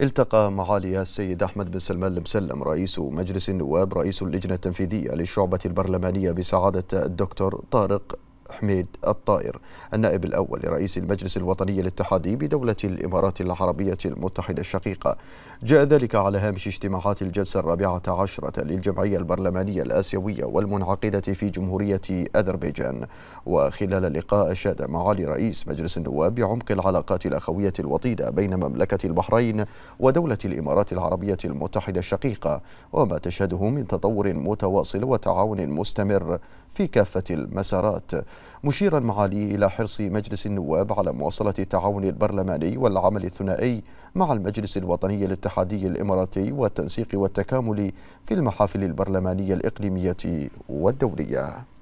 التقى معالي السيد أحمد بن سلمان المسلم رئيس مجلس النواب رئيس اللجنة التنفيذية للشعبة البرلمانية بسعادة الدكتور طارق حميد الطائر النائب الأول لرئيس المجلس الوطني الاتحادي بدولة الإمارات العربية المتحدة الشقيقة جاء ذلك على هامش اجتماعات الجلسة الرابعة عشرة للجمعية البرلمانية الآسيوية والمنعقدة في جمهورية أذربيجان وخلال اللقاء أشاد معالي رئيس مجلس النواب بعمق العلاقات الأخوية الوطيدة بين مملكة البحرين ودولة الإمارات العربية المتحدة الشقيقة وما تشهده من تطور متواصل وتعاون مستمر في كافة المسارات مشيرا معاليه إلى حرص مجلس النواب على مواصلة التعاون البرلماني والعمل الثنائي مع المجلس الوطني الاتحادي الإماراتي والتنسيق والتكامل في المحافل البرلمانية الإقليمية والدولية